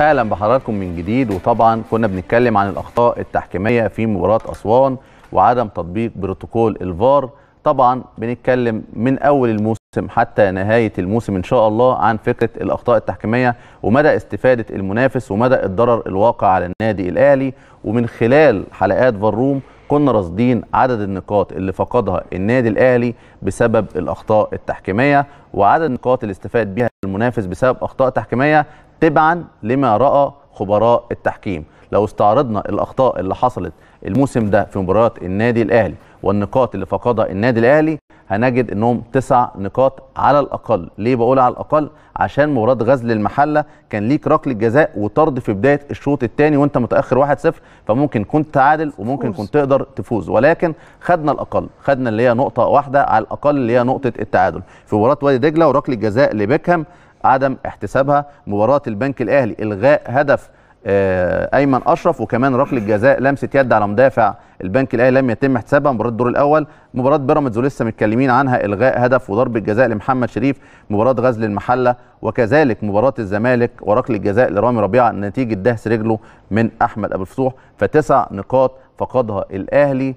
اهلا بحضراتكم من جديد وطبعا كنا بنتكلم عن الاخطاء التحكيميه في مباراه اسوان وعدم تطبيق بروتوكول الفار طبعا بنتكلم من اول الموسم حتى نهايه الموسم ان شاء الله عن فكره الاخطاء التحكيميه ومدى استفاده المنافس ومدى الضرر الواقع على النادي الاهلي ومن خلال حلقات فاروم كنا راصدين عدد النقاط اللي فقدها النادي الاهلي بسبب الاخطاء التحكيميه وعدد النقاط اللي استفاد بها المنافس بسبب اخطاء تحكيميه تبعا لما راى خبراء التحكيم لو استعرضنا الاخطاء اللي حصلت الموسم ده في مباريات النادي الاهلي والنقاط اللي فقدها النادي الاهلي هنجد انهم تسع نقاط على الاقل ليه بقول على الاقل عشان مباراه غزل المحله كان ليك ركله جزاء وطرد في بدايه الشوط الثاني وانت متاخر 1-0 فممكن كنت تعادل وممكن كنت تقدر تفوز ولكن خدنا الاقل خدنا اللي هي نقطه واحده على الاقل اللي هي نقطه التعادل في مباراه وادي دجله وركله جزاء لبيكهام عدم احتسابها مباراه البنك الاهلي الغاء هدف آه، ايمن اشرف وكمان ركله جزاء لمسه يد على مدافع البنك الاهلي لم يتم احتسابها مباراه الدور الاول مباراه بيراميدز ولسه متكلمين عنها الغاء هدف وضربه جزاء لمحمد شريف مباراه غزل المحله وكذلك مباراه الزمالك وركله جزاء لرامي ربيعه نتيجه دهس رجله من احمد ابو الفتوح فتسع نقاط فقدها الاهلي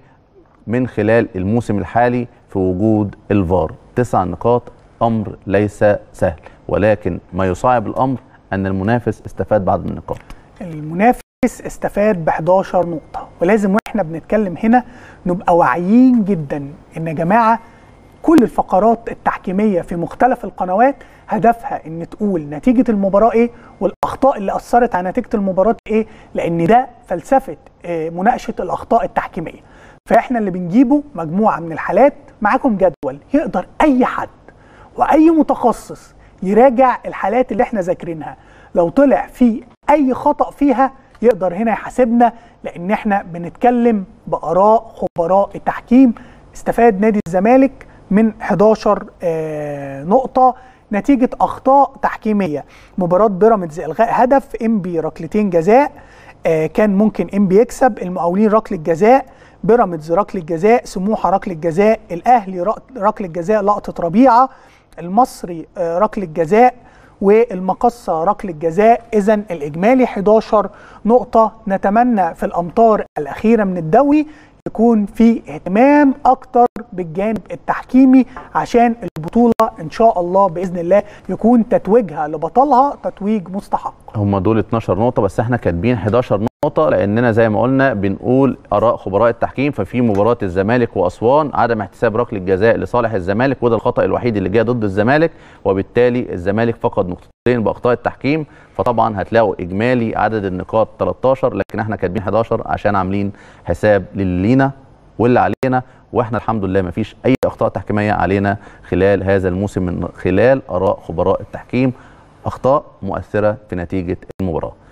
من خلال الموسم الحالي في وجود الفار تسع نقاط امر ليس سهل ولكن ما يصعب الامر ان المنافس استفاد بعض النقاط المنافس استفاد ب 11 نقطه ولازم واحنا بنتكلم هنا نبقى واعيين جدا ان يا جماعه كل الفقرات التحكيميه في مختلف القنوات هدفها ان تقول نتيجه المباراه ايه والاخطاء اللي اثرت على نتيجه المباراه ايه لان ده فلسفه آه، مناقشه الاخطاء التحكيميه فاحنا اللي بنجيبه مجموعه من الحالات معاكم جدول يقدر اي حد واي متخصص يراجع الحالات اللي احنا ذاكرينها لو طلع في اي خطا فيها يقدر هنا يحاسبنا لان احنا بنتكلم باراء خبراء التحكيم استفاد نادي الزمالك من 11 آه، نقطه نتيجه اخطاء تحكيميه مباراه بيراميدز الغاء هدف انبي ركلتين جزاء آه، كان ممكن انبي يكسب المقاولين ركله جزاء بيراميدز ركله جزاء سموحه ركله جزاء الاهلي ركله جزاء لقطه ربيعه المصري آه، ركله جزاء والمقصة ركلة جزاء إذا الإجمالي 11 نقطة نتمنى في الأمطار الأخيرة من الدوري يكون في اهتمام أكتر بالجانب التحكيمي عشان البطولة إن شاء الله بإذن الله يكون تتويجها لبطلها تتويج مستحق هم دول 12 نقطة بس احنا كاتبين 11 نقطة نقطة لأننا زي ما قلنا بنقول آراء خبراء التحكيم ففي مباراة الزمالك وأسوان عدم احتساب ركلة جزاء لصالح الزمالك وده الخطأ الوحيد اللي جه ضد الزمالك وبالتالي الزمالك فقد نقطتين بأخطاء التحكيم فطبعا هتلاقوا إجمالي عدد النقاط 13 لكن احنا كاتبين 11 عشان عاملين حساب للي لينا واللي علينا واحنا الحمد لله ما فيش أي أخطاء تحكيمية علينا خلال هذا الموسم من خلال آراء خبراء التحكيم أخطاء مؤثرة في نتيجة المباراة